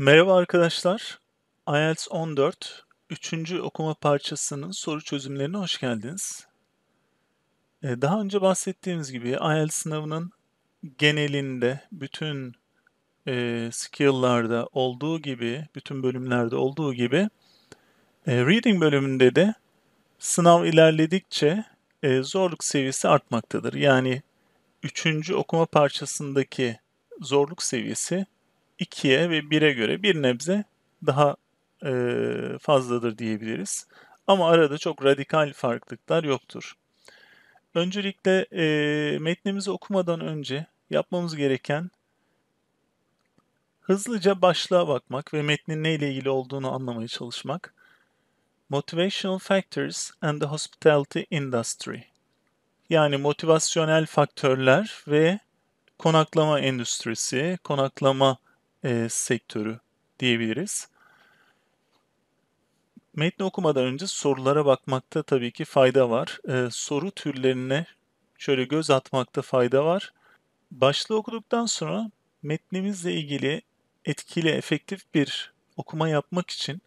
Merhaba arkadaşlar. IELTS 14 3. okuma parçasının soru çözümlerine hoş geldiniz. Ee, daha önce bahsettiğimiz gibi IELTS sınavının genelinde bütün e, skill'larda olduğu gibi, bütün bölümlerde olduğu gibi e, reading bölümünde de sınav ilerledikçe e, zorluk seviyesi artmaktadır. Yani 3. okuma parçasındaki zorluk seviyesi 2'ye ve 1'e göre bir nebze daha e, fazladır diyebiliriz. Ama arada çok radikal farklılıklar yoktur. Öncelikle e, metnimizi okumadan önce yapmamız gereken hızlıca başlığa bakmak ve metnin neyle ilgili olduğunu anlamaya çalışmak. Motivational Factors and the Hospitality Industry yani motivasyonel faktörler ve konaklama endüstrisi, konaklama e, sektörü diyebiliriz. Metni okumadan önce sorulara bakmakta tabii ki fayda var. E, soru türlerine şöyle göz atmakta fayda var. Başlığı okuduktan sonra metnimizle ilgili etkili, efektif bir okuma yapmak için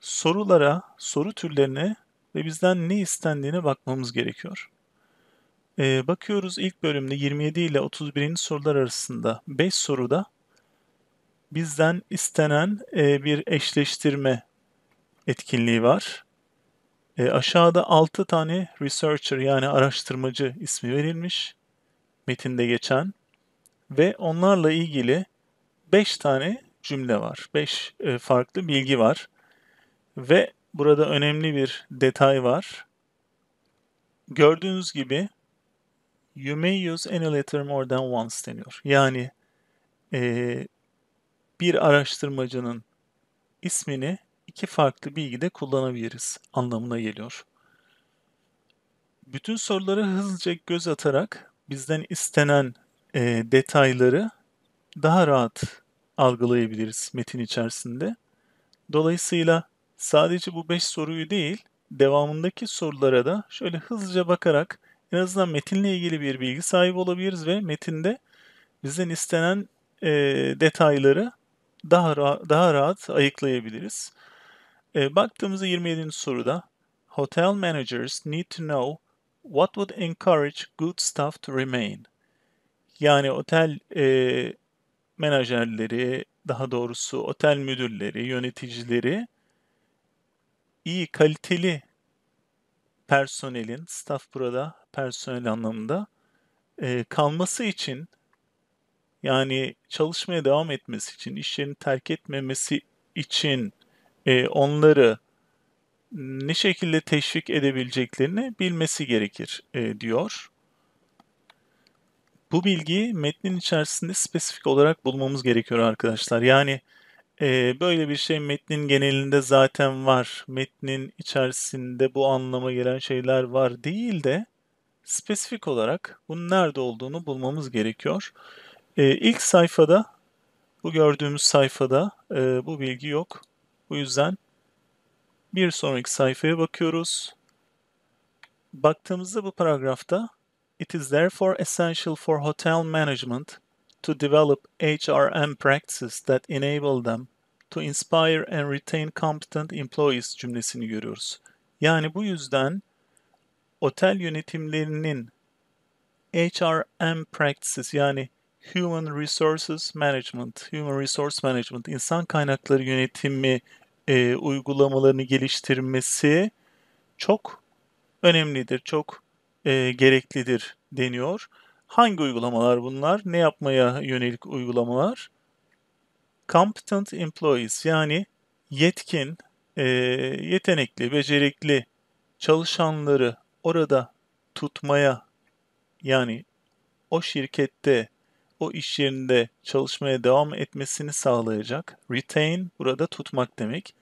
sorulara, soru türlerine ve bizden ne istendiğine bakmamız gerekiyor. Ee, bakıyoruz ilk bölümde 27 ile 31. sorular arasında 5 soruda bizden istenen e, bir eşleştirme etkinliği var. E, aşağıda 6 tane researcher yani araştırmacı ismi verilmiş metinde geçen ve onlarla ilgili 5 tane cümle var. 5 e, farklı bilgi var. Ve burada önemli bir detay var. Gördüğünüz gibi you may use any letter more than once deniyor. Yani e, bir araştırmacının ismini iki farklı bilgide kullanabiliriz anlamına geliyor. Bütün soruları hızlıca göz atarak bizden istenen e, detayları daha rahat algılayabiliriz metin içerisinde. Dolayısıyla sadece bu 5 soruyu değil, devamındaki sorulara da şöyle hızlıca bakarak en azından metinle ilgili bir bilgi sahibi olabiliriz ve metinde bizden istenen e, detayları daha, ra- daha rahat ayıklayabiliriz. E, baktığımızda 27. soruda Hotel managers need to know what would encourage good staff to remain. Yani otel e, menajerleri, daha doğrusu otel müdürleri, yöneticileri iyi kaliteli personelin, staff burada personel anlamında e, kalması için yani çalışmaya devam etmesi için, iş yerini terk etmemesi için e, onları ne şekilde teşvik edebileceklerini bilmesi gerekir e, diyor. Bu bilgiyi metnin içerisinde spesifik olarak bulmamız gerekiyor arkadaşlar. Yani e, böyle bir şey metnin genelinde zaten var. Metnin içerisinde bu anlama gelen şeyler var değil de spesifik olarak bunun nerede olduğunu bulmamız gerekiyor. E, ilk sayfada bu gördüğümüz sayfada e, bu bilgi yok. Bu yüzden bir sonraki sayfaya bakıyoruz. Baktığımızda bu paragrafta It is therefore essential for hotel management to develop HRM practices that enable them to inspire and retain competent employees cümlesini görüyoruz. Yani bu yüzden otel yönetimlerinin HRM practices yani Human Resources Management, Human Resource Management, insan kaynakları yönetimi e, uygulamalarını geliştirmesi çok önemlidir, çok e, gereklidir deniyor. Hangi uygulamalar bunlar? Ne yapmaya yönelik uygulamalar? Competent Employees yani yetkin, e, yetenekli, becerikli çalışanları orada tutmaya yani o şirkette o iş yerinde çalışmaya devam etmesini sağlayacak. Retain burada tutmak demek.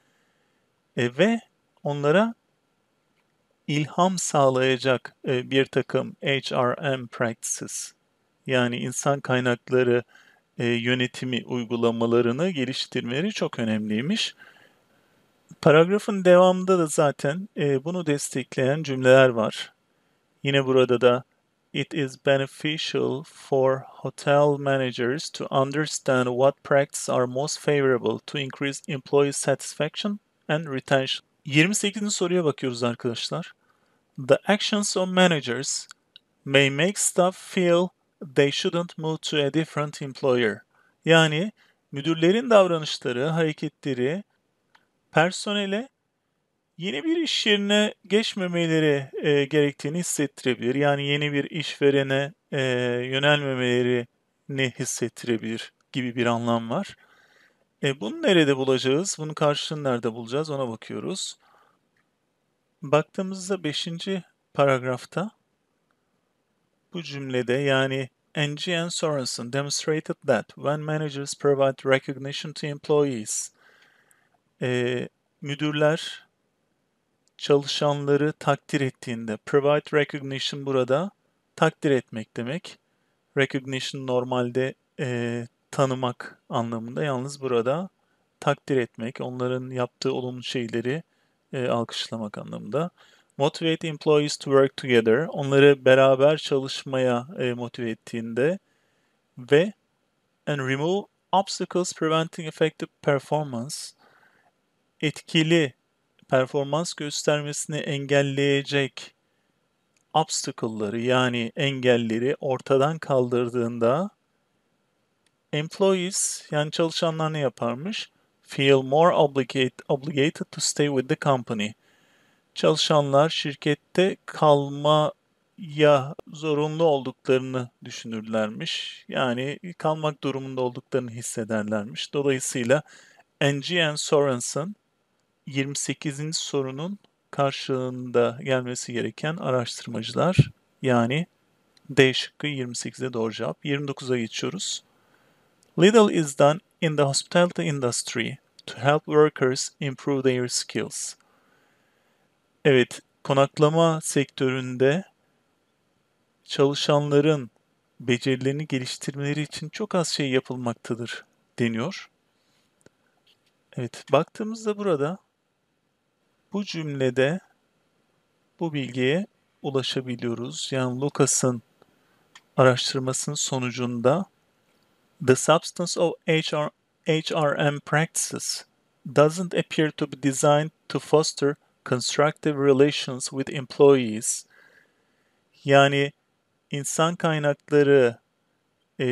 E, ve onlara ilham sağlayacak e, bir takım HRM practices yani insan kaynakları e, yönetimi uygulamalarını geliştirmeleri çok önemliymiş. Paragrafın devamında da zaten e, bunu destekleyen cümleler var. Yine burada da it is beneficial for hotel managers to understand what practices are most favorable to increase employee satisfaction and retention. 28. soruya bakıyoruz arkadaşlar. The actions of managers may make staff feel they shouldn't move to a different employer. Yani müdürlerin davranışları, hareketleri personele yeni bir iş yerine geçmemeleri e, gerektiğini hissettirebilir. Yani yeni bir işverene e, yönelmemeleri ne hissettirebilir gibi bir anlam var. E, bunu nerede bulacağız? Bunu karşılığını nerede bulacağız? Ona bakıyoruz. Baktığımızda 5. paragrafta bu cümlede yani NG and Sorensen demonstrated that when managers provide recognition to employees, e, müdürler çalışanları takdir ettiğinde provide recognition burada takdir etmek demek. Recognition normalde e, tanımak anlamında yalnız burada takdir etmek, onların yaptığı olumlu şeyleri e, alkışlamak anlamında. Motivate employees to work together, onları beraber çalışmaya e, motive ettiğinde ve and remove obstacles preventing effective performance, etkili performans göstermesini engelleyecek obstacle'ları yani engelleri ortadan kaldırdığında employees yani çalışanlar ne yaparmış? Feel more obligate, obligated to stay with the company. Çalışanlar şirkette kalma ya zorunlu olduklarını düşünürlermiş. Yani kalmak durumunda olduklarını hissederlermiş. Dolayısıyla N.G. Sorensen 28. sorunun karşılığında gelmesi gereken araştırmacılar yani D şıkkı 28'e doğru cevap. 29'a geçiyoruz. Little is done in the hospitality industry to help workers improve their skills. Evet, konaklama sektöründe çalışanların becerilerini geliştirmeleri için çok az şey yapılmaktadır deniyor. Evet, baktığımızda burada bu cümlede bu bilgiye ulaşabiliyoruz. Yani Lucas'ın araştırmasının sonucunda The substance of HR, HRM practices doesn't appear to be designed to foster constructive relations with employees. Yani insan kaynakları e,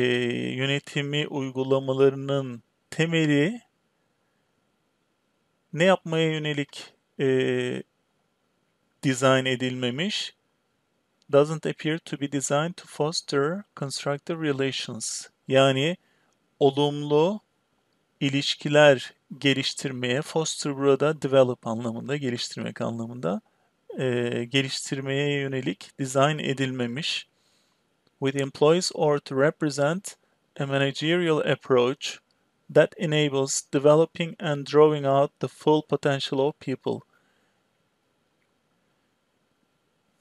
yönetimi uygulamalarının temeli ne yapmaya yönelik e, dizayn edilmemiş. Doesn't appear to be designed to foster constructive relations. Yani olumlu ilişkiler geliştirmeye, foster burada develop anlamında, geliştirmek anlamında e, geliştirmeye yönelik design edilmemiş. With employees or to represent a managerial approach that enables developing and drawing out the full potential of people.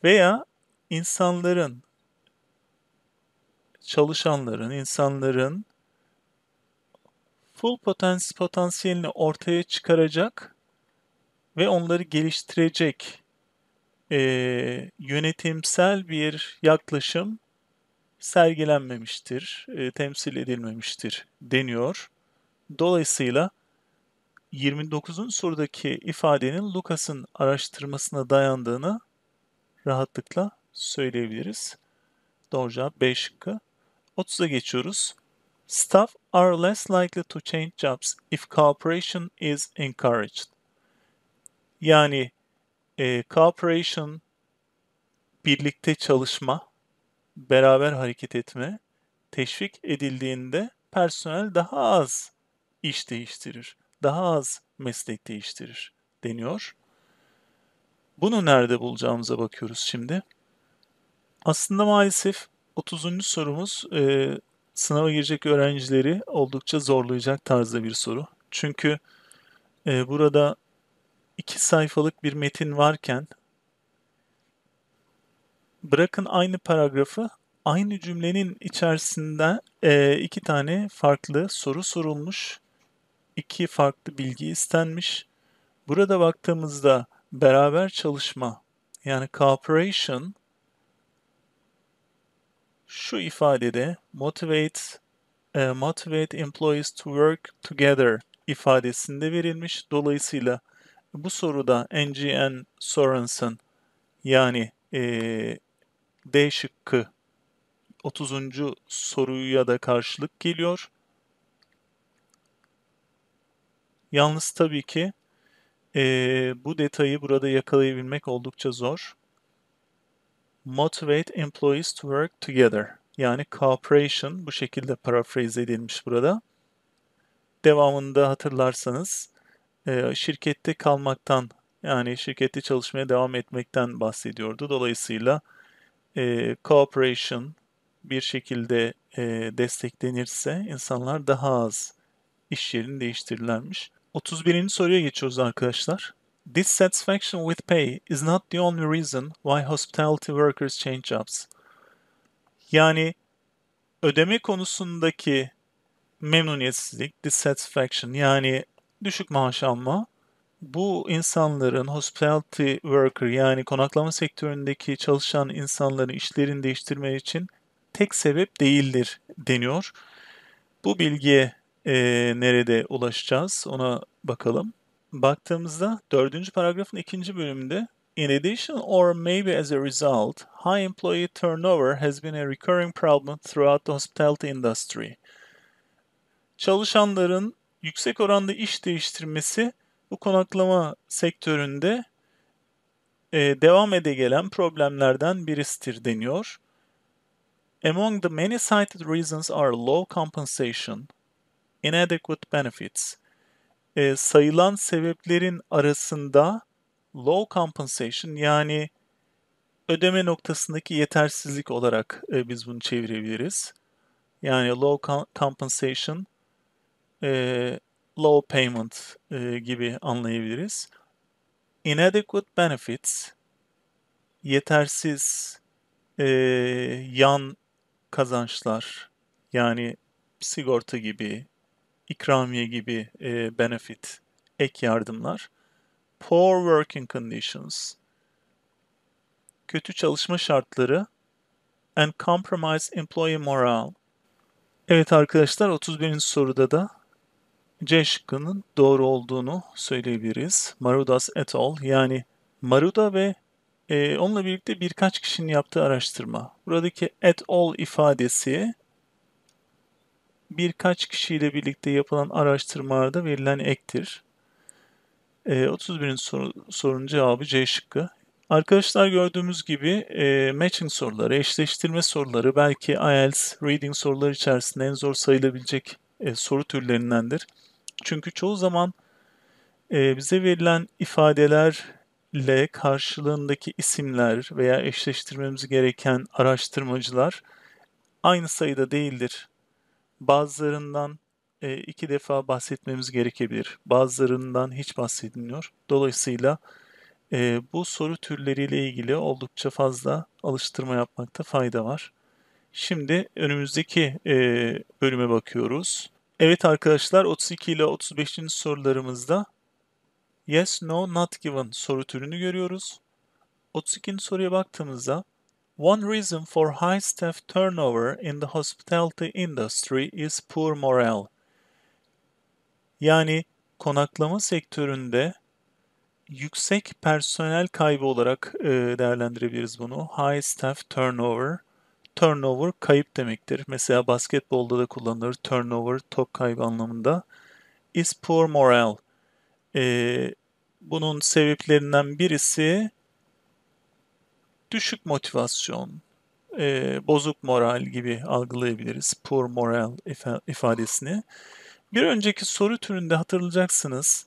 Veya insanların, çalışanların, insanların full potans potansiyelini ortaya çıkaracak ve onları geliştirecek e, yönetimsel bir yaklaşım sergilenmemiştir, e, temsil edilmemiştir deniyor. Dolayısıyla 29. sorudaki ifadenin Lucas'ın araştırmasına dayandığını rahatlıkla söyleyebiliriz. Doğru cevap B şıkkı. 30'a geçiyoruz. Staff are less likely to change jobs if cooperation is encouraged. Yani e, cooperation, birlikte çalışma, beraber hareket etme teşvik edildiğinde personel daha az iş değiştirir, daha az meslek değiştirir deniyor. Bunu nerede bulacağımıza bakıyoruz şimdi. Aslında maalesef 30. sorumuz e, sınava girecek öğrencileri oldukça zorlayacak tarzda bir soru. Çünkü e, burada iki sayfalık bir metin varken bırakın aynı paragrafı aynı cümlenin içerisinde e, iki tane farklı soru sorulmuş iki farklı bilgi istenmiş. Burada baktığımızda beraber çalışma yani cooperation şu ifadede motivate uh, motivate employees to work together ifadesinde verilmiş. Dolayısıyla bu soruda NGN Sorensen yani e, D şıkkı 30. soruya da karşılık geliyor. Yalnız tabii ki e, bu detayı burada yakalayabilmek oldukça zor. Motivate employees to work together. Yani cooperation bu şekilde paraphrase edilmiş burada. Devamında hatırlarsanız e, şirkette kalmaktan yani şirkette çalışmaya devam etmekten bahsediyordu. Dolayısıyla e, cooperation bir şekilde e, desteklenirse insanlar daha az iş yerini değiştirirlermiş. 31. soruya geçiyoruz arkadaşlar. Dissatisfaction with pay is not the only reason why hospitality workers change jobs. Yani ödeme konusundaki memnuniyetsizlik, dissatisfaction yani düşük maaş alma bu insanların hospitality worker yani konaklama sektöründeki çalışan insanların işlerini değiştirmeye için tek sebep değildir deniyor. Bu bilgiye e, nerede ulaşacağız ona bakalım. Baktığımızda dördüncü paragrafın ikinci bölümünde In addition or maybe as a result, high employee turnover has been a recurring problem throughout the hospitality industry. Çalışanların yüksek oranda iş değiştirmesi bu konaklama sektöründe e, devam ede gelen problemlerden birisidir deniyor. Among the many cited reasons are low compensation, inadequate benefits. E, sayılan sebeplerin arasında low compensation yani ödeme noktasındaki yetersizlik olarak e, biz bunu çevirebiliriz. Yani low compensation, e, low payment e, gibi anlayabiliriz. Inadequate benefits, yetersiz e, yan kazançlar yani sigorta gibi, ikramiye gibi e, benefit, ek yardımlar, poor working conditions, kötü çalışma şartları and compromised employee morale. Evet arkadaşlar 31. soruda da C şıkkının doğru olduğunu söyleyebiliriz. Marudas et al yani Maruda ve e, onunla birlikte birkaç kişinin yaptığı araştırma. Buradaki et al ifadesi birkaç kişiyle birlikte yapılan araştırmalarda verilen ektir. E, 31. Soru, sorunun cevabı C şıkkı. Arkadaşlar gördüğümüz gibi e, matching soruları, eşleştirme soruları belki IELTS reading soruları içerisinde en zor sayılabilecek e, soru türlerindendir. Çünkü çoğu zaman e, bize verilen ifadelerle karşılığındaki isimler veya eşleştirmemiz gereken araştırmacılar aynı sayıda değildir. Bazılarından e, iki defa bahsetmemiz gerekebilir. Bazılarından hiç bahsedilmiyor. Dolayısıyla e, bu soru türleriyle ilgili oldukça fazla alıştırma yapmakta fayda var. Şimdi önümüzdeki e, bölüme bakıyoruz. Evet arkadaşlar 32 ile 35. sorularımızda yes, no, not given soru türünü görüyoruz. 32. soruya baktığımızda One reason for high staff turnover in the hospitality industry is poor morale. Yani konaklama sektöründe yüksek personel kaybı olarak e, değerlendirebiliriz bunu. High staff turnover. Turnover kayıp demektir. Mesela basketbolda da kullanılır. Turnover top kaybı anlamında. Is poor morale. E, bunun sebeplerinden birisi düşük motivasyon, e, bozuk moral gibi algılayabiliriz. Poor moral ifa- ifadesini. Bir önceki soru türünde hatırlayacaksınız.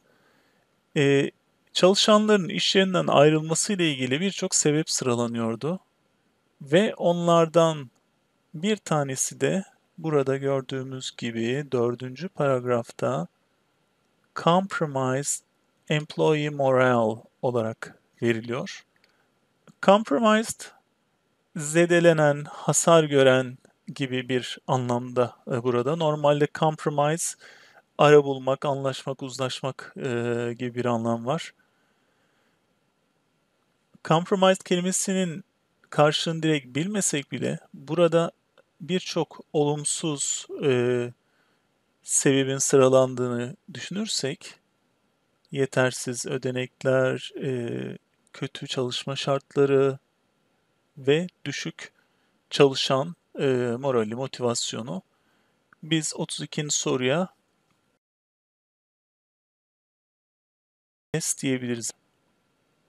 E, çalışanların iş yerinden ayrılması ile ilgili birçok sebep sıralanıyordu. Ve onlardan bir tanesi de burada gördüğümüz gibi dördüncü paragrafta compromised employee morale olarak veriliyor. Compromised, zedelenen, hasar gören gibi bir anlamda e, burada. Normalde compromise, ara bulmak, anlaşmak, uzlaşmak e, gibi bir anlam var. Compromised kelimesinin karşılığını direkt bilmesek bile burada birçok olumsuz e, sebebin sıralandığını düşünürsek yetersiz ödenekler, e, kötü çalışma şartları ve düşük çalışan e, morali, motivasyonu. Biz 32. soruya yes diyebiliriz.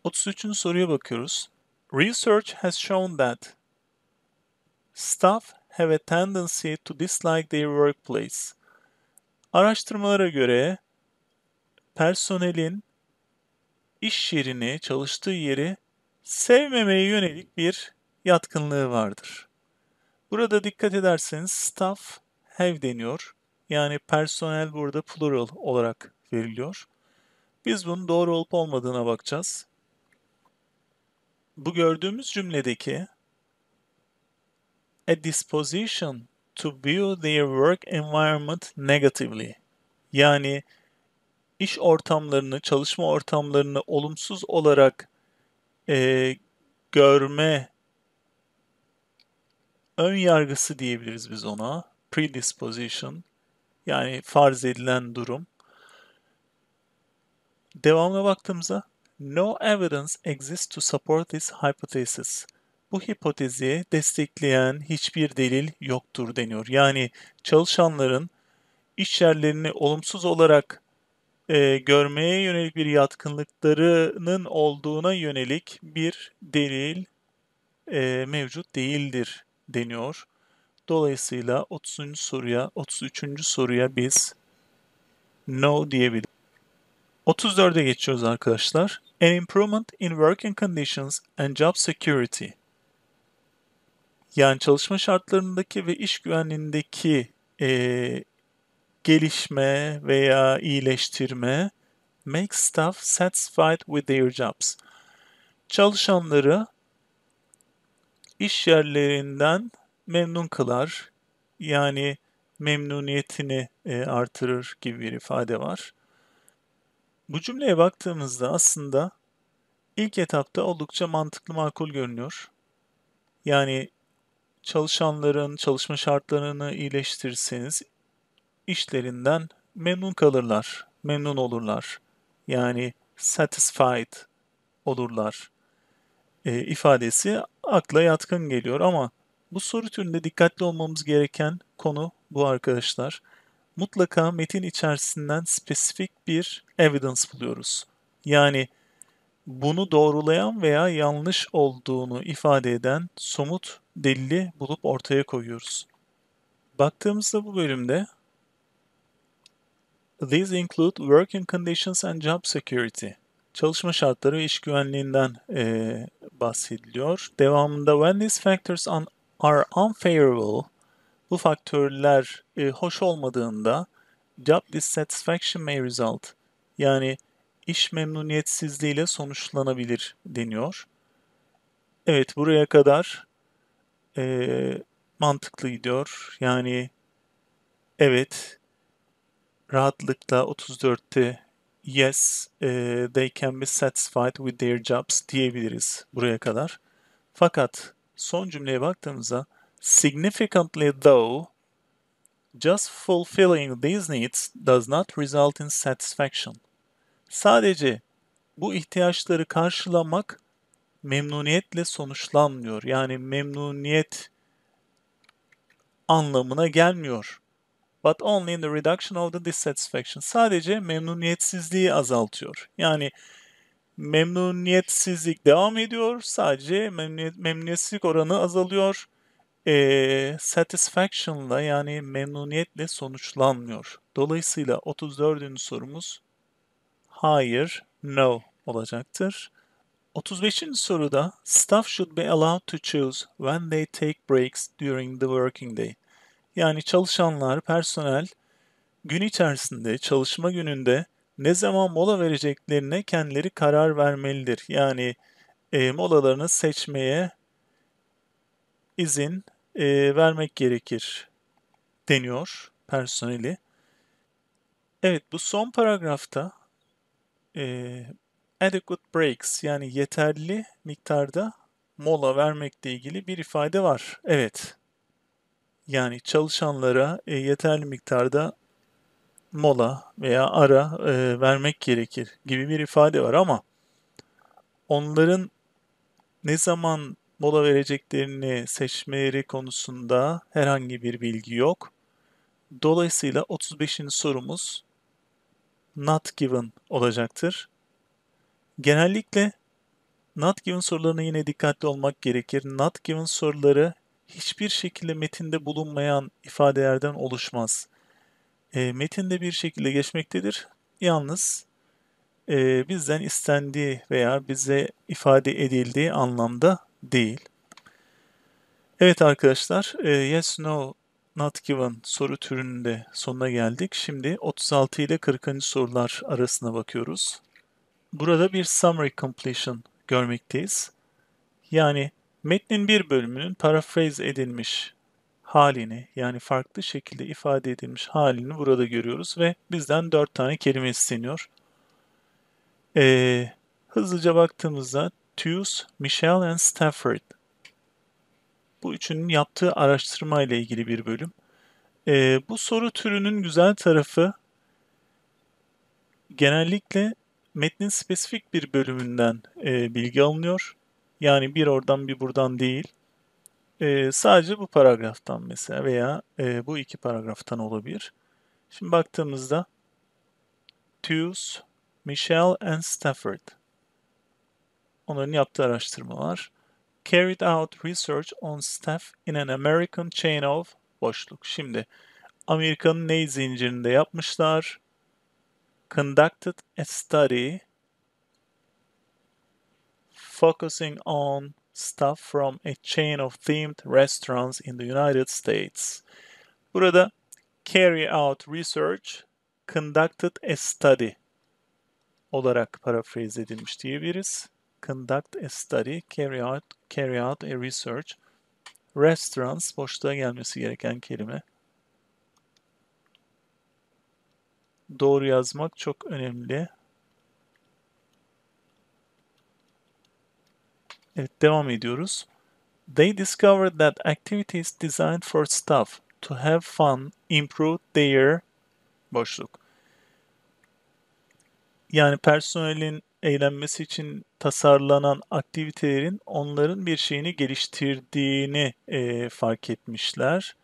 33. soruya bakıyoruz. Research has shown that staff have a tendency to dislike their workplace. Araştırmalara göre personelin iş yerini, çalıştığı yeri sevmemeye yönelik bir yatkınlığı vardır. Burada dikkat ederseniz staff have deniyor. Yani personel burada plural olarak veriliyor. Biz bunun doğru olup olmadığına bakacağız. Bu gördüğümüz cümledeki a disposition to view their work environment negatively yani iş ortamlarını, çalışma ortamlarını olumsuz olarak e, görme ön yargısı diyebiliriz biz ona. Predisposition yani farz edilen durum. Devamına baktığımızda no evidence exists to support this hypothesis. Bu hipotezi destekleyen hiçbir delil yoktur deniyor. Yani çalışanların iş yerlerini olumsuz olarak e, görmeye yönelik bir yatkınlıklarının olduğuna yönelik bir delil e, mevcut değildir deniyor. Dolayısıyla 30. soruya, 33. soruya biz no diyebiliriz. 34'e geçiyoruz arkadaşlar. An improvement in working conditions and job security. Yani çalışma şartlarındaki ve iş güvenliğindeki e, gelişme veya iyileştirme make staff satisfied with their jobs. Çalışanları iş yerlerinden memnun kılar. Yani memnuniyetini e, artırır gibi bir ifade var. Bu cümleye baktığımızda aslında ilk etapta oldukça mantıklı makul görünüyor. Yani çalışanların çalışma şartlarını iyileştirirseniz işlerinden memnun kalırlar, memnun olurlar. Yani satisfied olurlar e, ifadesi akla yatkın geliyor ama bu soru türünde dikkatli olmamız gereken konu bu arkadaşlar. Mutlaka metin içerisinden spesifik bir evidence buluyoruz. Yani bunu doğrulayan veya yanlış olduğunu ifade eden somut delili bulup ortaya koyuyoruz. Baktığımızda bu bölümde These include working conditions and job security. Çalışma şartları ve iş güvenliğinden e, bahsediliyor. Devamında when these factors on, are unfavorable, bu faktörler e, hoş olmadığında job dissatisfaction may result. Yani iş memnuniyetsizliğiyle sonuçlanabilir deniyor. Evet buraya kadar e, mantıklı gidiyor. Yani evet rahatlıkla 34'te yes, e, they can be satisfied with their jobs diyebiliriz buraya kadar. Fakat son cümleye baktığımızda significantly though just fulfilling these needs does not result in satisfaction. Sadece bu ihtiyaçları karşılamak memnuniyetle sonuçlanmıyor. Yani memnuniyet anlamına gelmiyor but only in the reduction of the dissatisfaction. Sadece memnuniyetsizliği azaltıyor. Yani memnuniyetsizlik devam ediyor. Sadece memnuniyet, memnuniyetsizlik oranı azalıyor. E, ee, satisfaction'la yani memnuniyetle sonuçlanmıyor. Dolayısıyla 34. sorumuz hayır, no olacaktır. 35. soruda staff should be allowed to choose when they take breaks during the working day. Yani çalışanlar, personel gün içerisinde, çalışma gününde ne zaman mola vereceklerine kendileri karar vermelidir. Yani e, molalarını seçmeye izin e, vermek gerekir deniyor personeli. Evet bu son paragrafta e, adequate breaks yani yeterli miktarda mola vermekle ilgili bir ifade var. Evet yani çalışanlara e, yeterli miktarda mola veya ara e, vermek gerekir gibi bir ifade var ama onların ne zaman mola vereceklerini seçmeleri konusunda herhangi bir bilgi yok. Dolayısıyla 35. sorumuz not given olacaktır. Genellikle not given sorularına yine dikkatli olmak gerekir. Not given soruları hiçbir şekilde metinde bulunmayan ifadelerden oluşmaz. E, metinde bir şekilde geçmektedir. Yalnız e, bizden istendiği veya bize ifade edildiği anlamda değil. Evet arkadaşlar, e, yes no not given soru türünde sonuna geldik. Şimdi 36 ile 40. sorular arasına bakıyoruz. Burada bir summary completion görmekteyiz. Yani Metnin bir bölümünün paraphrase edilmiş halini yani farklı şekilde ifade edilmiş halini burada görüyoruz ve bizden dört tane kelime isteniyor. Ee, hızlıca baktığımızda Tews, Michelle and Stafford bu üçünün yaptığı araştırma ile ilgili bir bölüm. Ee, bu soru türünün güzel tarafı genellikle metnin spesifik bir bölümünden e, bilgi alınıyor yani bir oradan bir buradan değil. E, sadece bu paragraftan mesela veya e, bu iki paragraftan olabilir. Şimdi baktığımızda Tews, Michelle and Stafford onların yaptığı araştırmalar carried out research on staff in an American chain of boşluk. Şimdi Amerika'nın ney zincirinde yapmışlar? Conducted a study focusing on stuff from a chain of themed restaurants in the United States. Burada carry out research, conducted a study olarak paraphrase edilmiş diyebiliriz. Conduct a study, carry out, carry out a research. Restaurants boşluğa gelmesi gereken kelime. Doğru yazmak çok önemli. Evet devam ediyoruz. They discovered that activities designed for staff to have fun improved their boşluk. Yani personelin eğlenmesi için tasarlanan aktivitelerin onların bir şeyini geliştirdiğini e, fark etmişler.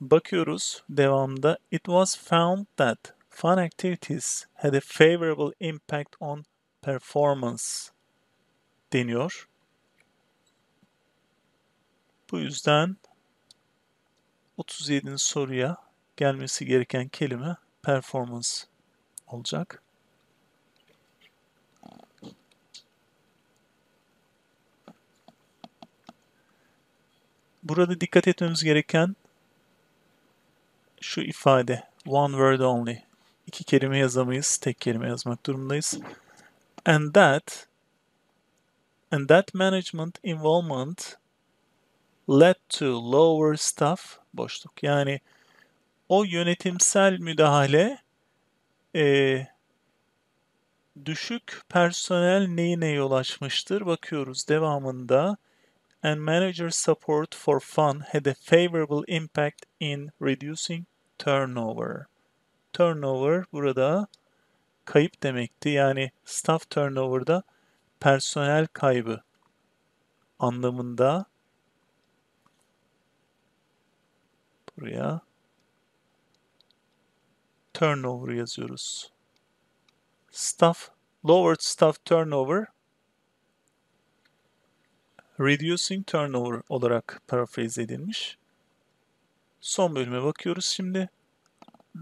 Bakıyoruz devamda. It was found that fun activities had a favorable impact on performance deniyor. Bu yüzden 37'nin soruya gelmesi gereken kelime performance olacak. Burada dikkat etmemiz gereken şu ifade one word only. İki kelime yazamayız, tek kelime yazmak durumundayız. And that and that management involvement led to lower staff boşluk. Yani o yönetimsel müdahale e, düşük personel neyine yol açmıştır? Bakıyoruz devamında. And manager support for fun had a favorable impact in reducing turnover. Turnover burada kayıp demekti. Yani staff turnover'da personel kaybı anlamında buraya turnover yazıyoruz. Staff, lowered staff turnover reducing turnover olarak paraphrase edilmiş. Son bölüme bakıyoruz şimdi.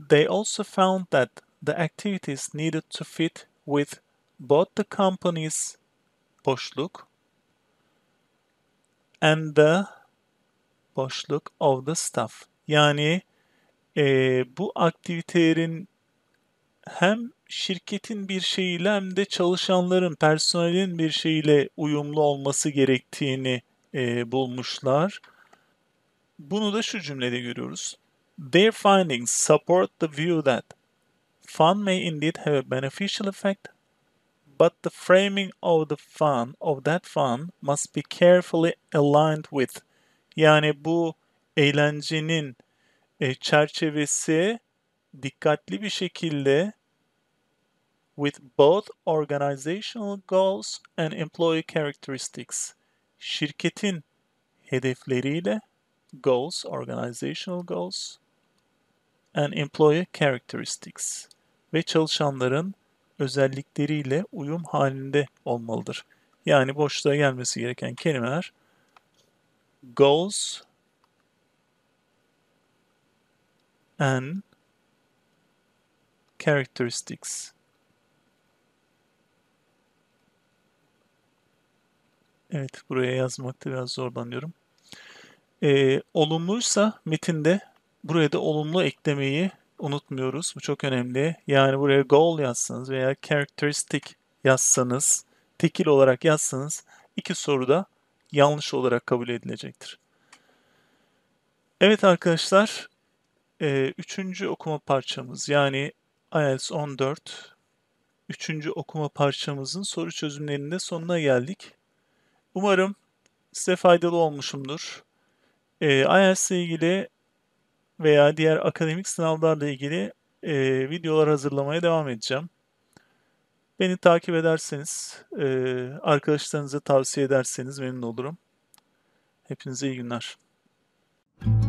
They also found that the activities needed to fit with both the company's boşluk and the boşluk of the stuff. Yani e, bu aktivitelerin hem şirketin bir şeyiyle hem de çalışanların, personelin bir şeyiyle uyumlu olması gerektiğini e, bulmuşlar. Bunu da şu cümlede görüyoruz. Their findings support the view that fun may indeed have a beneficial effect but the framing of the fun of that fun must be carefully aligned with. Yani bu eğlencenin e, çerçevesi dikkatli bir şekilde with both organizational goals and employee characteristics. Şirketin hedefleriyle goals, organizational goals and employee characteristics ve çalışanların özellikleriyle uyum halinde olmalıdır. Yani boşluğa gelmesi gereken kelimeler goals, and characteristics. Evet, buraya yazmakta biraz zorlanıyorum. Ee, olumluysa metinde buraya da olumlu eklemeyi unutmuyoruz. Bu çok önemli. Yani buraya goal yazsanız veya characteristic yazsanız, tekil olarak yazsanız iki soruda yanlış olarak kabul edilecektir. Evet arkadaşlar, e, üçüncü okuma parçamız yani IELTS 14 üçüncü okuma parçamızın soru çözümlerinde sonuna geldik. Umarım size faydalı olmuşumdur. E, IELTS ile ilgili veya diğer akademik sınavlarla ilgili e, videolar hazırlamaya devam edeceğim. Beni takip ederseniz, e, arkadaşlarınıza tavsiye ederseniz memnun olurum. Hepinize iyi günler. Müzik